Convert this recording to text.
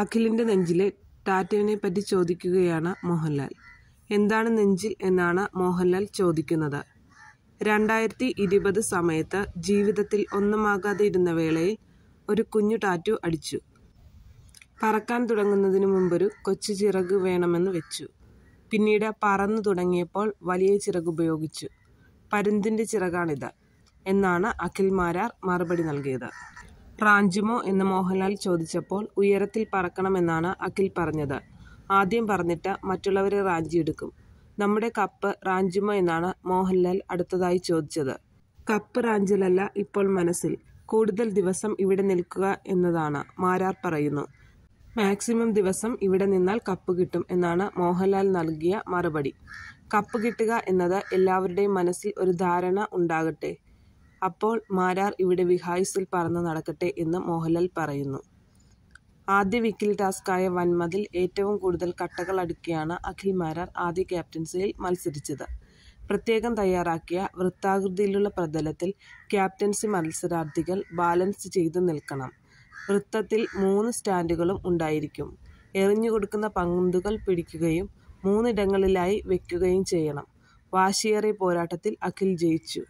അഖിലിൻ്റെ നെഞ്ചിലെ ടാറ്റുവിനെ പറ്റി ചോദിക്കുകയാണ് മോഹൻലാൽ എന്താണ് നെഞ്ചിൽ എന്നാണ് മോഹൻലാൽ ചോദിക്കുന്നത് രണ്ടായിരത്തി ഇരുപത് സമയത്ത് ജീവിതത്തിൽ ഒന്നുമാകാതെ ഇരുന്ന വേളയിൽ ഒരു കുഞ്ഞു ടാറ്റു അടിച്ചു പറക്കാൻ തുടങ്ങുന്നതിന് മുമ്പൊരു കൊച്ചു ചിറക് വേണമെന്ന് വെച്ചു പിന്നീട് പറന്നു തുടങ്ങിയപ്പോൾ വലിയ ചിറക് ഉപയോഗിച്ചു പരുന്തിൻ്റെ ചിറകാണിത് എന്നാണ് അഖിൽ മാരാർ മറുപടി നൽകിയത് റാഞ്ചുമോ എന്ന് മോഹൻലാൽ ചോദിച്ചപ്പോൾ ഉയരത്തിൽ പറക്കണമെന്നാണ് അഖിൽ പറഞ്ഞത് ആദ്യം പറഞ്ഞിട്ട് മറ്റുള്ളവരെ റാഞ്ചിയെടുക്കും നമ്മുടെ കപ്പ് റാഞ്ചുമോ എന്നാണ് മോഹൻലാൽ അടുത്തതായി ചോദിച്ചത് കപ്പ് റാഞ്ചിലല്ല ഇപ്പോൾ മനസ്സിൽ കൂടുതൽ ദിവസം ഇവിടെ നിൽക്കുക എന്നതാണ് മാരാർ പറയുന്നു മാക്സിമം ദിവസം ഇവിടെ നിന്നാൽ കപ്പ് കിട്ടും എന്നാണ് മോഹൻലാൽ നൽകിയ മറുപടി കപ്പ് കിട്ടുക എന്നത് എല്ലാവരുടെയും മനസ്സിൽ ഒരു ധാരണ ഉണ്ടാകട്ടെ അപ്പോൾ മാരാർ ഇവിടെ വിഹായുസിൽ പറന്നു നടക്കട്ടെ എന്ന് മോഹൻലാൽ പറയുന്നു ആദ്യ വിക്കിൽ ടാസ്കായ വൻമതിൽ ഏറ്റവും കൂടുതൽ കട്ടകൾ അടുക്കിയാണ് അഖിൽ മാരാർ ആദ്യ ക്യാപ്റ്റൻസിയിൽ മത്സരിച്ചത് പ്രത്യേകം തയ്യാറാക്കിയ വൃത്താകൃതിയിലുള്ള പ്രതലത്തിൽ ക്യാപ്റ്റൻസി മത്സരാർത്ഥികൾ ബാലൻസ് ചെയ്തു നിൽക്കണം വൃത്തത്തിൽ മൂന്ന് സ്റ്റാൻഡുകളും ഉണ്ടായിരിക്കും എറിഞ്ഞുകൊടുക്കുന്ന പന്തുകൾ പിടിക്കുകയും മൂന്നിടങ്ങളിലായി വെക്കുകയും ചെയ്യണം വാശിയേറിയ പോരാട്ടത്തിൽ അഖിൽ ജയിച്ചു